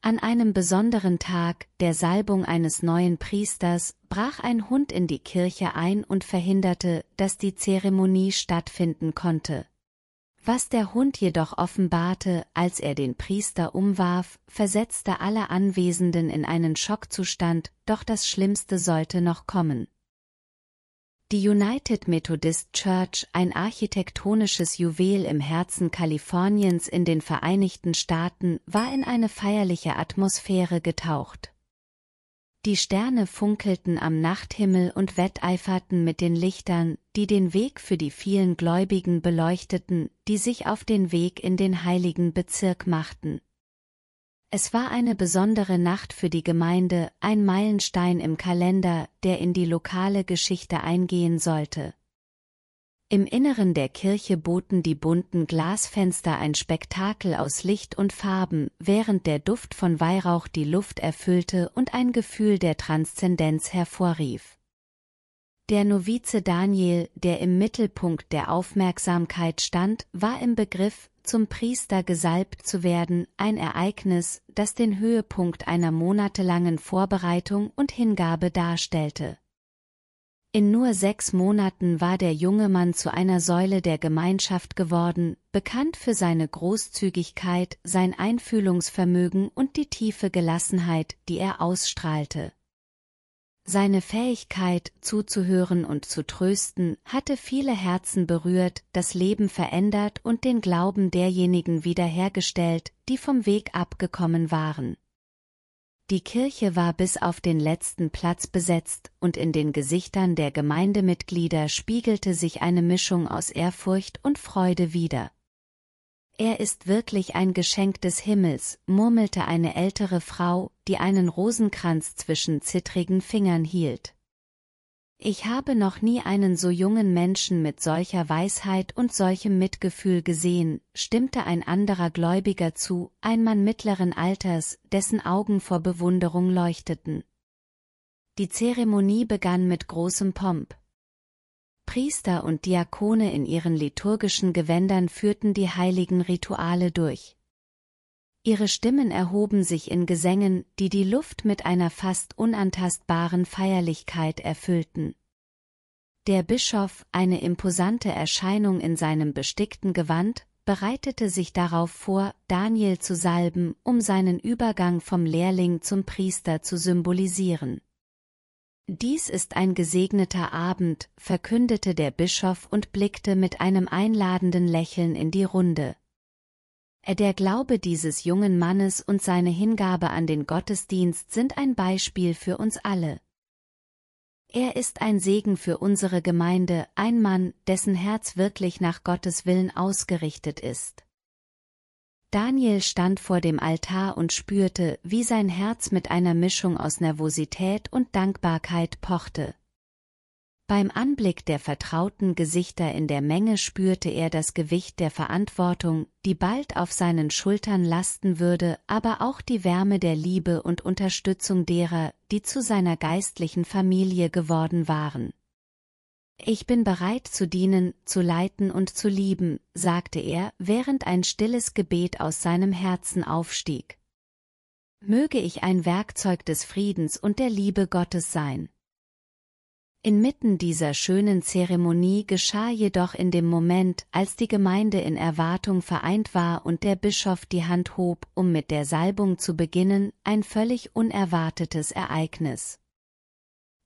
An einem besonderen Tag, der Salbung eines neuen Priesters, brach ein Hund in die Kirche ein und verhinderte, dass die Zeremonie stattfinden konnte. Was der Hund jedoch offenbarte, als er den Priester umwarf, versetzte alle Anwesenden in einen Schockzustand, doch das Schlimmste sollte noch kommen. Die United Methodist Church, ein architektonisches Juwel im Herzen Kaliforniens in den Vereinigten Staaten, war in eine feierliche Atmosphäre getaucht. Die Sterne funkelten am Nachthimmel und wetteiferten mit den Lichtern, die den Weg für die vielen Gläubigen beleuchteten, die sich auf den Weg in den heiligen Bezirk machten, es war eine besondere Nacht für die Gemeinde, ein Meilenstein im Kalender, der in die lokale Geschichte eingehen sollte. Im Inneren der Kirche boten die bunten Glasfenster ein Spektakel aus Licht und Farben, während der Duft von Weihrauch die Luft erfüllte und ein Gefühl der Transzendenz hervorrief. Der Novize Daniel, der im Mittelpunkt der Aufmerksamkeit stand, war im Begriff, zum Priester gesalbt zu werden, ein Ereignis, das den Höhepunkt einer monatelangen Vorbereitung und Hingabe darstellte. In nur sechs Monaten war der junge Mann zu einer Säule der Gemeinschaft geworden, bekannt für seine Großzügigkeit, sein Einfühlungsvermögen und die tiefe Gelassenheit, die er ausstrahlte. Seine Fähigkeit, zuzuhören und zu trösten, hatte viele Herzen berührt, das Leben verändert und den Glauben derjenigen wiederhergestellt, die vom Weg abgekommen waren. Die Kirche war bis auf den letzten Platz besetzt, und in den Gesichtern der Gemeindemitglieder spiegelte sich eine Mischung aus Ehrfurcht und Freude wider. Er ist wirklich ein Geschenk des Himmels, murmelte eine ältere Frau, die einen Rosenkranz zwischen zittrigen Fingern hielt. Ich habe noch nie einen so jungen Menschen mit solcher Weisheit und solchem Mitgefühl gesehen, stimmte ein anderer Gläubiger zu, ein Mann mittleren Alters, dessen Augen vor Bewunderung leuchteten. Die Zeremonie begann mit großem Pomp. Priester und Diakone in ihren liturgischen Gewändern führten die heiligen Rituale durch. Ihre Stimmen erhoben sich in Gesängen, die die Luft mit einer fast unantastbaren Feierlichkeit erfüllten. Der Bischof, eine imposante Erscheinung in seinem bestickten Gewand, bereitete sich darauf vor, Daniel zu salben, um seinen Übergang vom Lehrling zum Priester zu symbolisieren. Dies ist ein gesegneter Abend, verkündete der Bischof und blickte mit einem einladenden Lächeln in die Runde. Der Glaube dieses jungen Mannes und seine Hingabe an den Gottesdienst sind ein Beispiel für uns alle. Er ist ein Segen für unsere Gemeinde, ein Mann, dessen Herz wirklich nach Gottes Willen ausgerichtet ist. Daniel stand vor dem Altar und spürte, wie sein Herz mit einer Mischung aus Nervosität und Dankbarkeit pochte. Beim Anblick der vertrauten Gesichter in der Menge spürte er das Gewicht der Verantwortung, die bald auf seinen Schultern lasten würde, aber auch die Wärme der Liebe und Unterstützung derer, die zu seiner geistlichen Familie geworden waren. Ich bin bereit zu dienen, zu leiten und zu lieben, sagte er, während ein stilles Gebet aus seinem Herzen aufstieg. Möge ich ein Werkzeug des Friedens und der Liebe Gottes sein. Inmitten dieser schönen Zeremonie geschah jedoch in dem Moment, als die Gemeinde in Erwartung vereint war und der Bischof die Hand hob, um mit der Salbung zu beginnen, ein völlig unerwartetes Ereignis.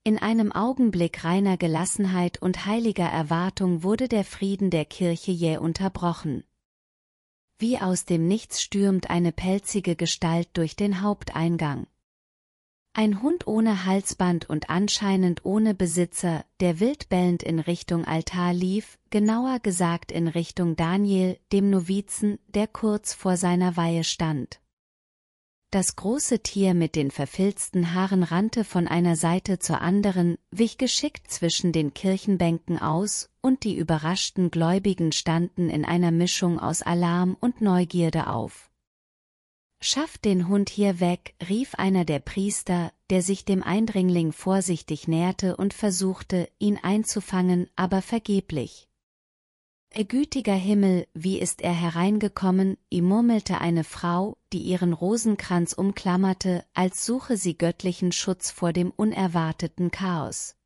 In einem Augenblick reiner Gelassenheit und heiliger Erwartung wurde der Frieden der Kirche jäh unterbrochen. Wie aus dem Nichts stürmt eine pelzige Gestalt durch den Haupteingang. Ein Hund ohne Halsband und anscheinend ohne Besitzer, der wildbellend in Richtung Altar lief, genauer gesagt in Richtung Daniel, dem Novizen, der kurz vor seiner Weihe stand. Das große Tier mit den verfilzten Haaren rannte von einer Seite zur anderen, wich geschickt zwischen den Kirchenbänken aus, und die überraschten Gläubigen standen in einer Mischung aus Alarm und Neugierde auf. Schafft den Hund hier weg, rief einer der Priester, der sich dem Eindringling vorsichtig näherte und versuchte, ihn einzufangen, aber vergeblich. Ergütiger Himmel, wie ist er hereingekommen, ihm murmelte eine Frau, die ihren Rosenkranz umklammerte, als suche sie göttlichen Schutz vor dem unerwarteten Chaos.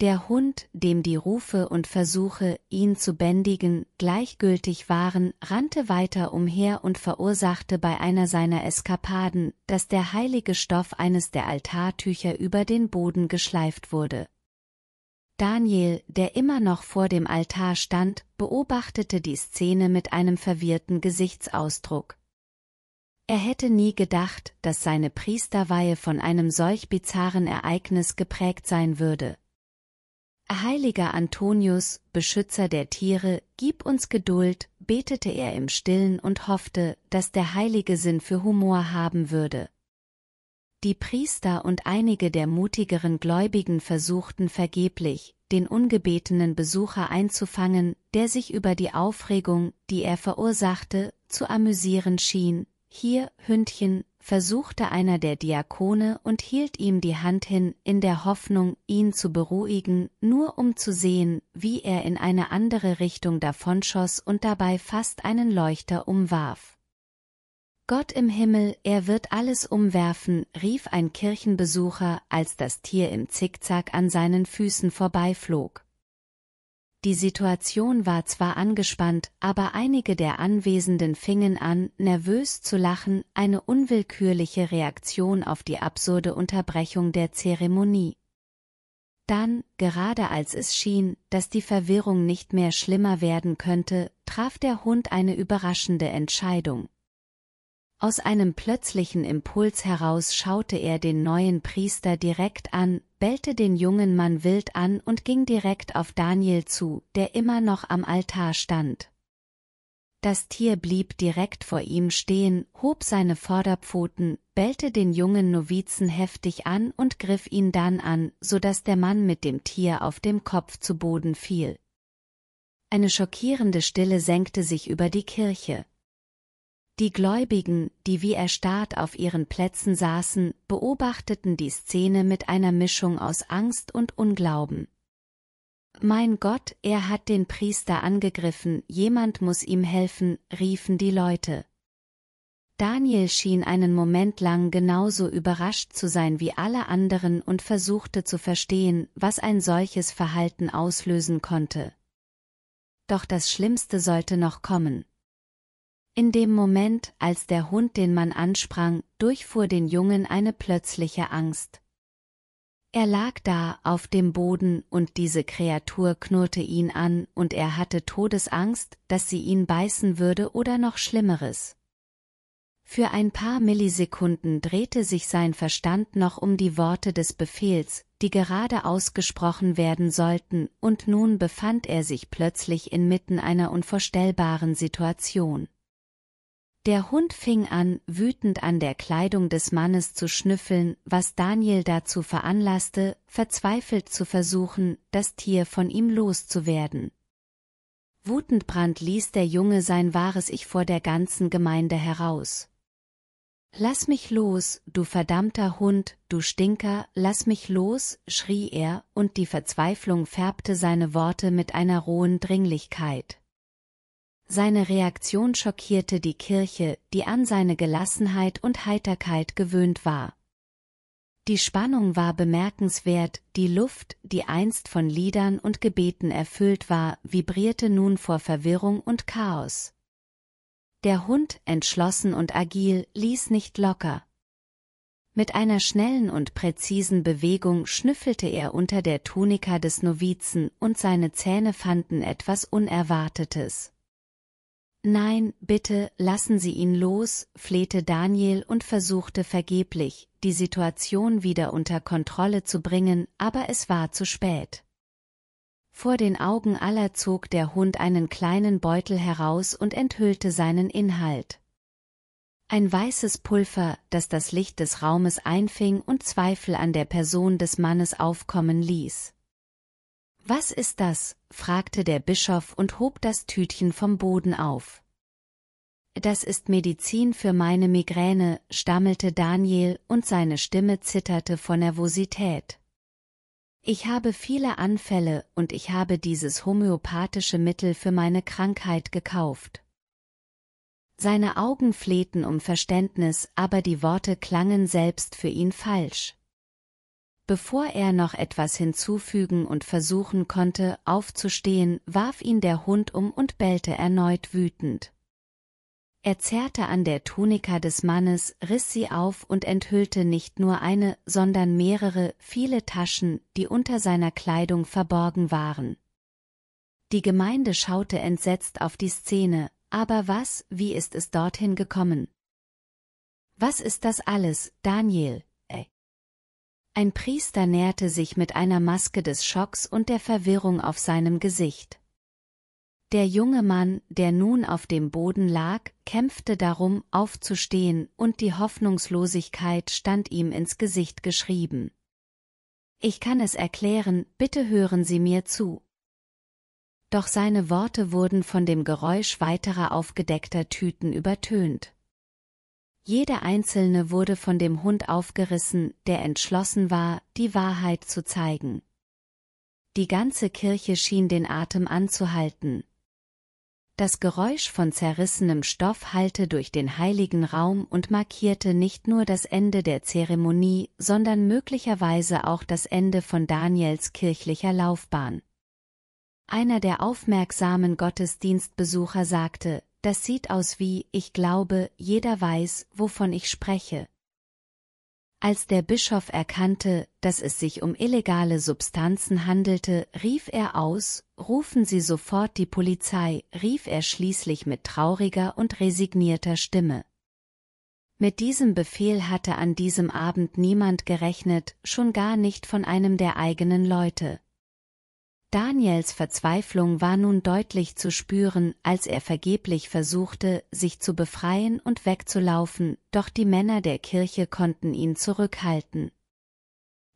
Der Hund, dem die Rufe und Versuche, ihn zu bändigen, gleichgültig waren, rannte weiter umher und verursachte bei einer seiner Eskapaden, dass der heilige Stoff eines der Altartücher über den Boden geschleift wurde. Daniel, der immer noch vor dem Altar stand, beobachtete die Szene mit einem verwirrten Gesichtsausdruck. Er hätte nie gedacht, dass seine Priesterweihe von einem solch bizarren Ereignis geprägt sein würde. Heiliger Antonius, Beschützer der Tiere, gib uns Geduld, betete er im Stillen und hoffte, dass der Heilige Sinn für Humor haben würde. Die Priester und einige der mutigeren Gläubigen versuchten vergeblich, den ungebetenen Besucher einzufangen, der sich über die Aufregung, die er verursachte, zu amüsieren schien. Hier, Hündchen, versuchte einer der Diakone und hielt ihm die Hand hin, in der Hoffnung, ihn zu beruhigen, nur um zu sehen, wie er in eine andere Richtung davonschoss und dabei fast einen Leuchter umwarf. Gott im Himmel, er wird alles umwerfen, rief ein Kirchenbesucher, als das Tier im Zickzack an seinen Füßen vorbeiflog. Die Situation war zwar angespannt, aber einige der Anwesenden fingen an, nervös zu lachen, eine unwillkürliche Reaktion auf die absurde Unterbrechung der Zeremonie. Dann, gerade als es schien, dass die Verwirrung nicht mehr schlimmer werden könnte, traf der Hund eine überraschende Entscheidung. Aus einem plötzlichen Impuls heraus schaute er den neuen Priester direkt an, bellte den jungen Mann wild an und ging direkt auf Daniel zu, der immer noch am Altar stand. Das Tier blieb direkt vor ihm stehen, hob seine Vorderpfoten, bellte den jungen Novizen heftig an und griff ihn dann an, so dass der Mann mit dem Tier auf dem Kopf zu Boden fiel. Eine schockierende Stille senkte sich über die Kirche. Die Gläubigen, die wie erstarrt auf ihren Plätzen saßen, beobachteten die Szene mit einer Mischung aus Angst und Unglauben. Mein Gott, er hat den Priester angegriffen, jemand muss ihm helfen, riefen die Leute. Daniel schien einen Moment lang genauso überrascht zu sein wie alle anderen und versuchte zu verstehen, was ein solches Verhalten auslösen konnte. Doch das Schlimmste sollte noch kommen. In dem Moment, als der Hund den Mann ansprang, durchfuhr den Jungen eine plötzliche Angst. Er lag da, auf dem Boden, und diese Kreatur knurrte ihn an, und er hatte Todesangst, dass sie ihn beißen würde oder noch Schlimmeres. Für ein paar Millisekunden drehte sich sein Verstand noch um die Worte des Befehls, die gerade ausgesprochen werden sollten, und nun befand er sich plötzlich inmitten einer unvorstellbaren Situation. Der Hund fing an, wütend an der Kleidung des Mannes zu schnüffeln, was Daniel dazu veranlasste, verzweifelt zu versuchen, das Tier von ihm loszuwerden. Wutendbrand ließ der Junge sein wahres Ich vor der ganzen Gemeinde heraus. Lass mich los, du verdammter Hund, du Stinker, lass mich los, schrie er, und die Verzweiflung färbte seine Worte mit einer rohen Dringlichkeit. Seine Reaktion schockierte die Kirche, die an seine Gelassenheit und Heiterkeit gewöhnt war. Die Spannung war bemerkenswert, die Luft, die einst von Liedern und Gebeten erfüllt war, vibrierte nun vor Verwirrung und Chaos. Der Hund, entschlossen und agil, ließ nicht locker. Mit einer schnellen und präzisen Bewegung schnüffelte er unter der Tunika des Novizen und seine Zähne fanden etwas Unerwartetes. Nein, bitte, lassen Sie ihn los, flehte Daniel und versuchte vergeblich, die Situation wieder unter Kontrolle zu bringen, aber es war zu spät. Vor den Augen aller zog der Hund einen kleinen Beutel heraus und enthüllte seinen Inhalt. Ein weißes Pulver, das das Licht des Raumes einfing und Zweifel an der Person des Mannes aufkommen ließ. Was ist das? fragte der Bischof und hob das Tütchen vom Boden auf. Das ist Medizin für meine Migräne, stammelte Daniel und seine Stimme zitterte vor Nervosität. Ich habe viele Anfälle und ich habe dieses homöopathische Mittel für meine Krankheit gekauft. Seine Augen flehten um Verständnis, aber die Worte klangen selbst für ihn falsch. Bevor er noch etwas hinzufügen und versuchen konnte, aufzustehen, warf ihn der Hund um und bellte erneut wütend. Er zerrte an der Tunika des Mannes, riss sie auf und enthüllte nicht nur eine, sondern mehrere, viele Taschen, die unter seiner Kleidung verborgen waren. Die Gemeinde schaute entsetzt auf die Szene, aber was, wie ist es dorthin gekommen? Was ist das alles, Daniel? Ein Priester näherte sich mit einer Maske des Schocks und der Verwirrung auf seinem Gesicht. Der junge Mann, der nun auf dem Boden lag, kämpfte darum, aufzustehen, und die Hoffnungslosigkeit stand ihm ins Gesicht geschrieben. Ich kann es erklären, bitte hören Sie mir zu. Doch seine Worte wurden von dem Geräusch weiterer aufgedeckter Tüten übertönt. Jeder einzelne wurde von dem Hund aufgerissen, der entschlossen war, die Wahrheit zu zeigen. Die ganze Kirche schien den Atem anzuhalten. Das Geräusch von zerrissenem Stoff hallte durch den heiligen Raum und markierte nicht nur das Ende der Zeremonie, sondern möglicherweise auch das Ende von Daniels kirchlicher Laufbahn. Einer der aufmerksamen Gottesdienstbesucher sagte, das sieht aus wie, ich glaube, jeder weiß, wovon ich spreche. Als der Bischof erkannte, dass es sich um illegale Substanzen handelte, rief er aus, rufen Sie sofort die Polizei, rief er schließlich mit trauriger und resignierter Stimme. Mit diesem Befehl hatte an diesem Abend niemand gerechnet, schon gar nicht von einem der eigenen Leute. Daniels Verzweiflung war nun deutlich zu spüren, als er vergeblich versuchte, sich zu befreien und wegzulaufen, doch die Männer der Kirche konnten ihn zurückhalten.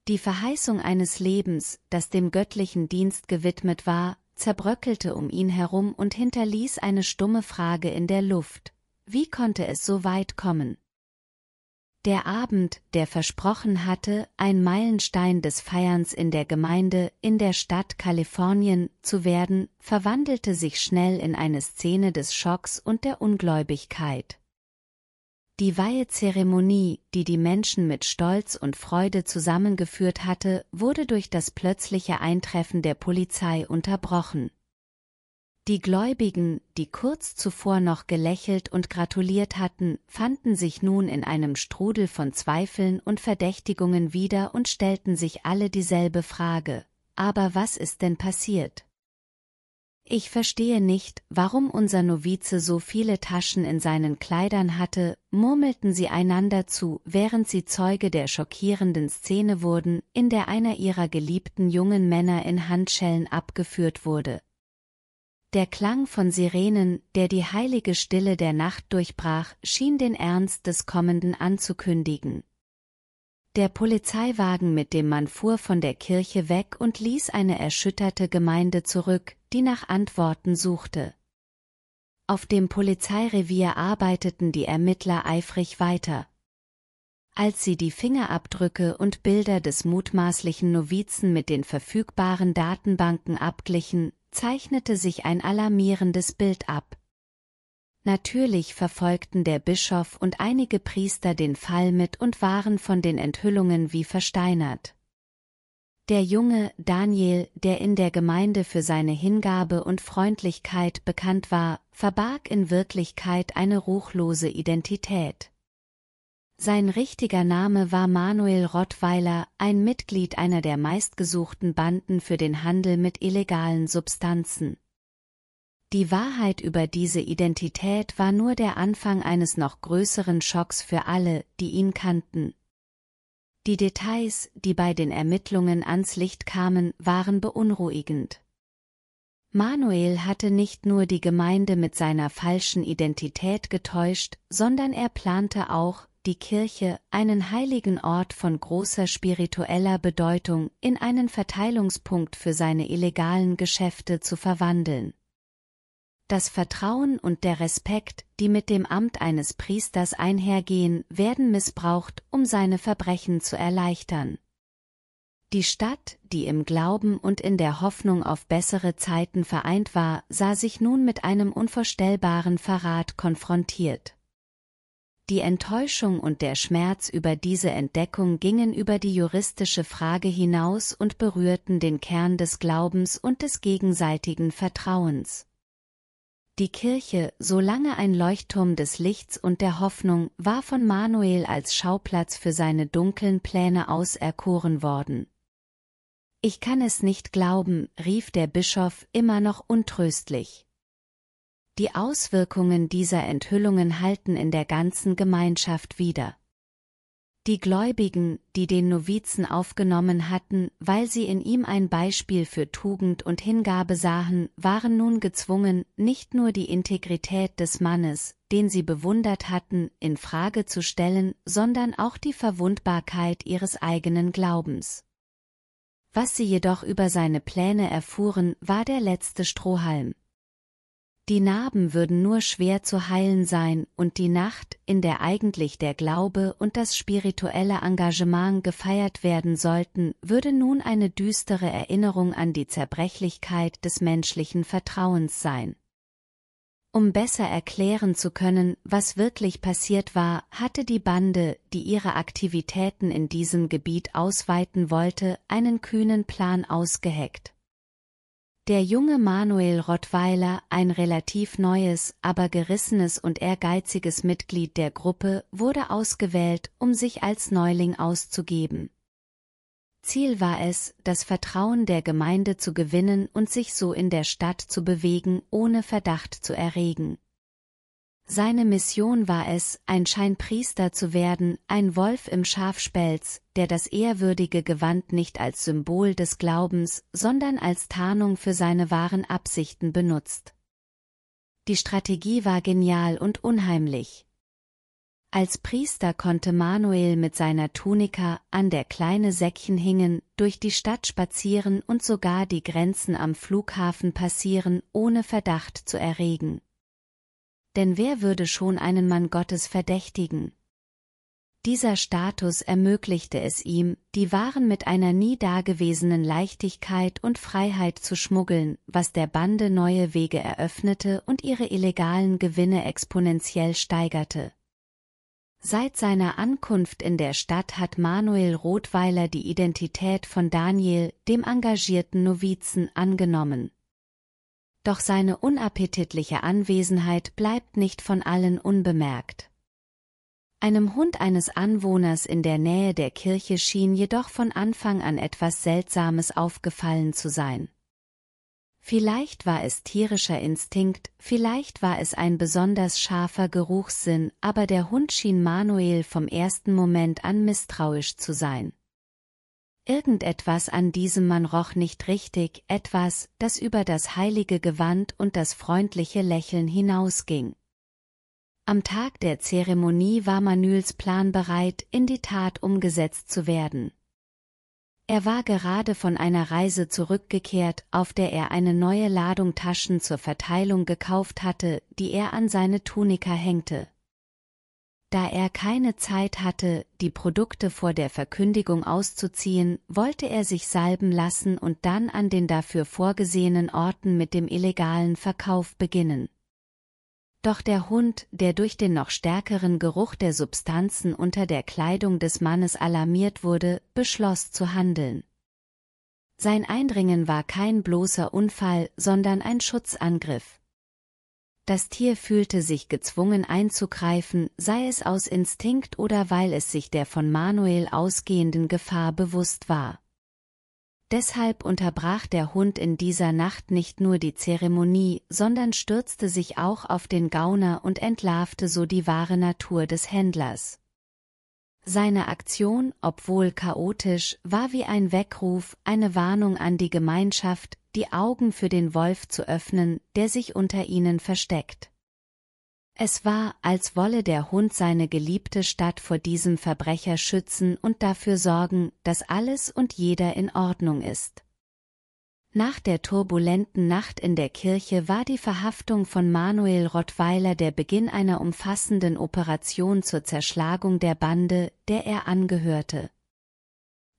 Die Verheißung eines Lebens, das dem göttlichen Dienst gewidmet war, zerbröckelte um ihn herum und hinterließ eine stumme Frage in der Luft. Wie konnte es so weit kommen? Der Abend, der versprochen hatte, ein Meilenstein des Feierns in der Gemeinde, in der Stadt Kalifornien, zu werden, verwandelte sich schnell in eine Szene des Schocks und der Ungläubigkeit. Die Weihezeremonie, die die Menschen mit Stolz und Freude zusammengeführt hatte, wurde durch das plötzliche Eintreffen der Polizei unterbrochen. Die Gläubigen, die kurz zuvor noch gelächelt und gratuliert hatten, fanden sich nun in einem Strudel von Zweifeln und Verdächtigungen wieder und stellten sich alle dieselbe Frage, aber was ist denn passiert? Ich verstehe nicht, warum unser Novize so viele Taschen in seinen Kleidern hatte, murmelten sie einander zu, während sie Zeuge der schockierenden Szene wurden, in der einer ihrer geliebten jungen Männer in Handschellen abgeführt wurde, der Klang von Sirenen, der die heilige Stille der Nacht durchbrach, schien den Ernst des Kommenden anzukündigen. Der Polizeiwagen mit dem Mann fuhr von der Kirche weg und ließ eine erschütterte Gemeinde zurück, die nach Antworten suchte. Auf dem Polizeirevier arbeiteten die Ermittler eifrig weiter. Als sie die Fingerabdrücke und Bilder des mutmaßlichen Novizen mit den verfügbaren Datenbanken abglichen, zeichnete sich ein alarmierendes Bild ab. Natürlich verfolgten der Bischof und einige Priester den Fall mit und waren von den Enthüllungen wie versteinert. Der junge Daniel, der in der Gemeinde für seine Hingabe und Freundlichkeit bekannt war, verbarg in Wirklichkeit eine ruchlose Identität. Sein richtiger Name war Manuel Rottweiler, ein Mitglied einer der meistgesuchten Banden für den Handel mit illegalen Substanzen. Die Wahrheit über diese Identität war nur der Anfang eines noch größeren Schocks für alle, die ihn kannten. Die Details, die bei den Ermittlungen ans Licht kamen, waren beunruhigend. Manuel hatte nicht nur die Gemeinde mit seiner falschen Identität getäuscht, sondern er plante auch, die Kirche, einen heiligen Ort von großer spiritueller Bedeutung, in einen Verteilungspunkt für seine illegalen Geschäfte zu verwandeln. Das Vertrauen und der Respekt, die mit dem Amt eines Priesters einhergehen, werden missbraucht, um seine Verbrechen zu erleichtern. Die Stadt, die im Glauben und in der Hoffnung auf bessere Zeiten vereint war, sah sich nun mit einem unvorstellbaren Verrat konfrontiert. Die Enttäuschung und der Schmerz über diese Entdeckung gingen über die juristische Frage hinaus und berührten den Kern des Glaubens und des gegenseitigen Vertrauens. Die Kirche, solange ein Leuchtturm des Lichts und der Hoffnung, war von Manuel als Schauplatz für seine dunklen Pläne auserkoren worden. Ich kann es nicht glauben, rief der Bischof immer noch untröstlich. Die Auswirkungen dieser Enthüllungen halten in der ganzen Gemeinschaft wider. Die Gläubigen, die den Novizen aufgenommen hatten, weil sie in ihm ein Beispiel für Tugend und Hingabe sahen, waren nun gezwungen, nicht nur die Integrität des Mannes, den sie bewundert hatten, in Frage zu stellen, sondern auch die Verwundbarkeit ihres eigenen Glaubens. Was sie jedoch über seine Pläne erfuhren, war der letzte Strohhalm. Die Narben würden nur schwer zu heilen sein und die Nacht, in der eigentlich der Glaube und das spirituelle Engagement gefeiert werden sollten, würde nun eine düstere Erinnerung an die Zerbrechlichkeit des menschlichen Vertrauens sein. Um besser erklären zu können, was wirklich passiert war, hatte die Bande, die ihre Aktivitäten in diesem Gebiet ausweiten wollte, einen kühnen Plan ausgeheckt. Der junge Manuel Rottweiler, ein relativ neues, aber gerissenes und ehrgeiziges Mitglied der Gruppe, wurde ausgewählt, um sich als Neuling auszugeben. Ziel war es, das Vertrauen der Gemeinde zu gewinnen und sich so in der Stadt zu bewegen, ohne Verdacht zu erregen. Seine Mission war es, ein Scheinpriester zu werden, ein Wolf im Schafspelz, der das ehrwürdige Gewand nicht als Symbol des Glaubens, sondern als Tarnung für seine wahren Absichten benutzt. Die Strategie war genial und unheimlich. Als Priester konnte Manuel mit seiner Tunika, an der kleine Säckchen hingen, durch die Stadt spazieren und sogar die Grenzen am Flughafen passieren, ohne Verdacht zu erregen, denn wer würde schon einen Mann Gottes verdächtigen? Dieser Status ermöglichte es ihm, die Waren mit einer nie dagewesenen Leichtigkeit und Freiheit zu schmuggeln, was der Bande neue Wege eröffnete und ihre illegalen Gewinne exponentiell steigerte. Seit seiner Ankunft in der Stadt hat Manuel Rothweiler die Identität von Daniel, dem engagierten Novizen, angenommen, doch seine unappetitliche Anwesenheit bleibt nicht von allen unbemerkt. Einem Hund eines Anwohners in der Nähe der Kirche schien jedoch von Anfang an etwas Seltsames aufgefallen zu sein. Vielleicht war es tierischer Instinkt, vielleicht war es ein besonders scharfer Geruchssinn, aber der Hund schien Manuel vom ersten Moment an misstrauisch zu sein. Irgendetwas an diesem Mann roch nicht richtig, etwas, das über das heilige Gewand und das freundliche Lächeln hinausging. Am Tag der Zeremonie war Manüls Plan bereit, in die Tat umgesetzt zu werden. Er war gerade von einer Reise zurückgekehrt, auf der er eine neue Ladung Taschen zur Verteilung gekauft hatte, die er an seine Tunika hängte. Da er keine Zeit hatte, die Produkte vor der Verkündigung auszuziehen, wollte er sich salben lassen und dann an den dafür vorgesehenen Orten mit dem illegalen Verkauf beginnen. Doch der Hund, der durch den noch stärkeren Geruch der Substanzen unter der Kleidung des Mannes alarmiert wurde, beschloss zu handeln. Sein Eindringen war kein bloßer Unfall, sondern ein Schutzangriff. Das Tier fühlte sich gezwungen einzugreifen, sei es aus Instinkt oder weil es sich der von Manuel ausgehenden Gefahr bewusst war. Deshalb unterbrach der Hund in dieser Nacht nicht nur die Zeremonie, sondern stürzte sich auch auf den Gauner und entlarvte so die wahre Natur des Händlers. Seine Aktion, obwohl chaotisch, war wie ein Weckruf, eine Warnung an die Gemeinschaft, die Augen für den Wolf zu öffnen, der sich unter ihnen versteckt. Es war, als wolle der Hund seine geliebte Stadt vor diesem Verbrecher schützen und dafür sorgen, dass alles und jeder in Ordnung ist. Nach der turbulenten Nacht in der Kirche war die Verhaftung von Manuel Rottweiler der Beginn einer umfassenden Operation zur Zerschlagung der Bande, der er angehörte.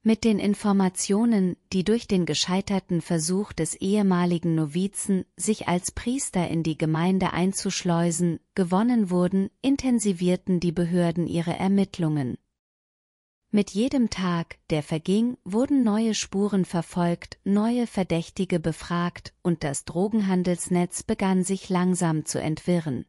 Mit den Informationen, die durch den gescheiterten Versuch des ehemaligen Novizen, sich als Priester in die Gemeinde einzuschleusen, gewonnen wurden, intensivierten die Behörden ihre Ermittlungen. Mit jedem Tag, der verging, wurden neue Spuren verfolgt, neue Verdächtige befragt und das Drogenhandelsnetz begann sich langsam zu entwirren.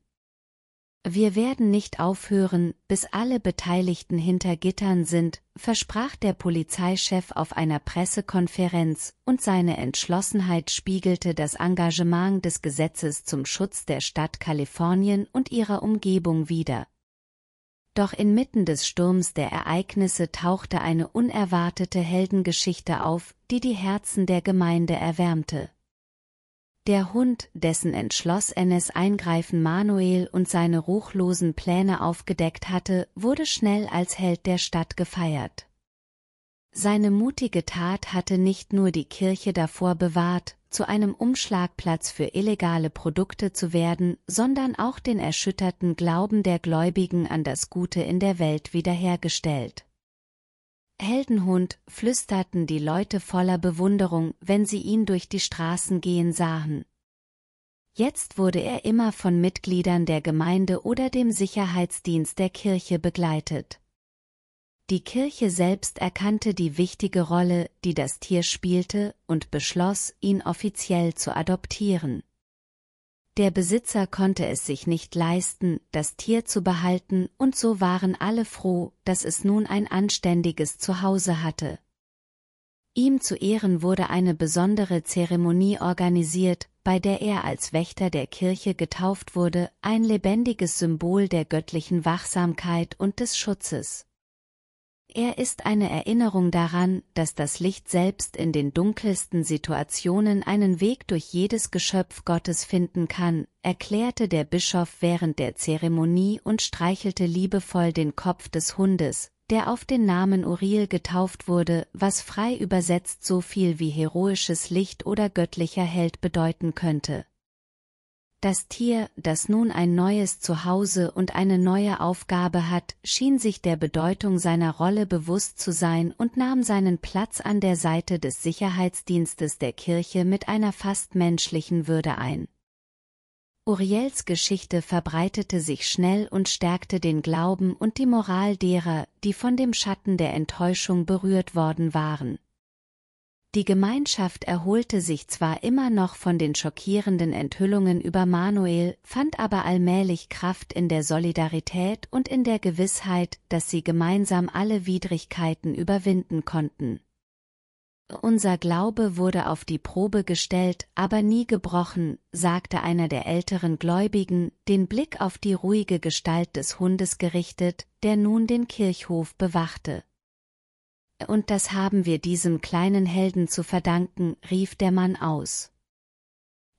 Wir werden nicht aufhören, bis alle Beteiligten hinter Gittern sind, versprach der Polizeichef auf einer Pressekonferenz, und seine Entschlossenheit spiegelte das Engagement des Gesetzes zum Schutz der Stadt Kalifornien und ihrer Umgebung wider. Doch inmitten des Sturms der Ereignisse tauchte eine unerwartete Heldengeschichte auf, die die Herzen der Gemeinde erwärmte. Der Hund, dessen entschlossenes Eingreifen Manuel und seine ruchlosen Pläne aufgedeckt hatte, wurde schnell als Held der Stadt gefeiert. Seine mutige Tat hatte nicht nur die Kirche davor bewahrt, zu einem Umschlagplatz für illegale Produkte zu werden, sondern auch den erschütterten Glauben der Gläubigen an das Gute in der Welt wiederhergestellt. Heldenhund, flüsterten die Leute voller Bewunderung, wenn sie ihn durch die Straßen gehen sahen. Jetzt wurde er immer von Mitgliedern der Gemeinde oder dem Sicherheitsdienst der Kirche begleitet. Die Kirche selbst erkannte die wichtige Rolle, die das Tier spielte, und beschloss, ihn offiziell zu adoptieren. Der Besitzer konnte es sich nicht leisten, das Tier zu behalten und so waren alle froh, dass es nun ein anständiges Zuhause hatte. Ihm zu Ehren wurde eine besondere Zeremonie organisiert, bei der er als Wächter der Kirche getauft wurde, ein lebendiges Symbol der göttlichen Wachsamkeit und des Schutzes. Er ist eine Erinnerung daran, dass das Licht selbst in den dunkelsten Situationen einen Weg durch jedes Geschöpf Gottes finden kann, erklärte der Bischof während der Zeremonie und streichelte liebevoll den Kopf des Hundes, der auf den Namen Uriel getauft wurde, was frei übersetzt so viel wie heroisches Licht oder göttlicher Held bedeuten könnte. Das Tier, das nun ein neues Zuhause und eine neue Aufgabe hat, schien sich der Bedeutung seiner Rolle bewusst zu sein und nahm seinen Platz an der Seite des Sicherheitsdienstes der Kirche mit einer fast menschlichen Würde ein. Uriels Geschichte verbreitete sich schnell und stärkte den Glauben und die Moral derer, die von dem Schatten der Enttäuschung berührt worden waren. Die Gemeinschaft erholte sich zwar immer noch von den schockierenden Enthüllungen über Manuel, fand aber allmählich Kraft in der Solidarität und in der Gewissheit, dass sie gemeinsam alle Widrigkeiten überwinden konnten. Unser Glaube wurde auf die Probe gestellt, aber nie gebrochen, sagte einer der älteren Gläubigen, den Blick auf die ruhige Gestalt des Hundes gerichtet, der nun den Kirchhof bewachte und das haben wir diesem kleinen Helden zu verdanken, rief der Mann aus.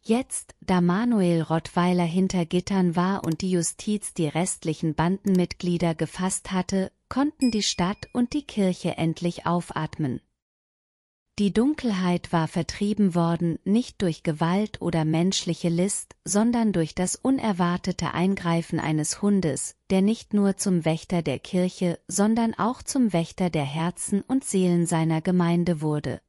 Jetzt, da Manuel Rottweiler hinter Gittern war und die Justiz die restlichen Bandenmitglieder gefasst hatte, konnten die Stadt und die Kirche endlich aufatmen. Die Dunkelheit war vertrieben worden, nicht durch Gewalt oder menschliche List, sondern durch das unerwartete Eingreifen eines Hundes, der nicht nur zum Wächter der Kirche, sondern auch zum Wächter der Herzen und Seelen seiner Gemeinde wurde.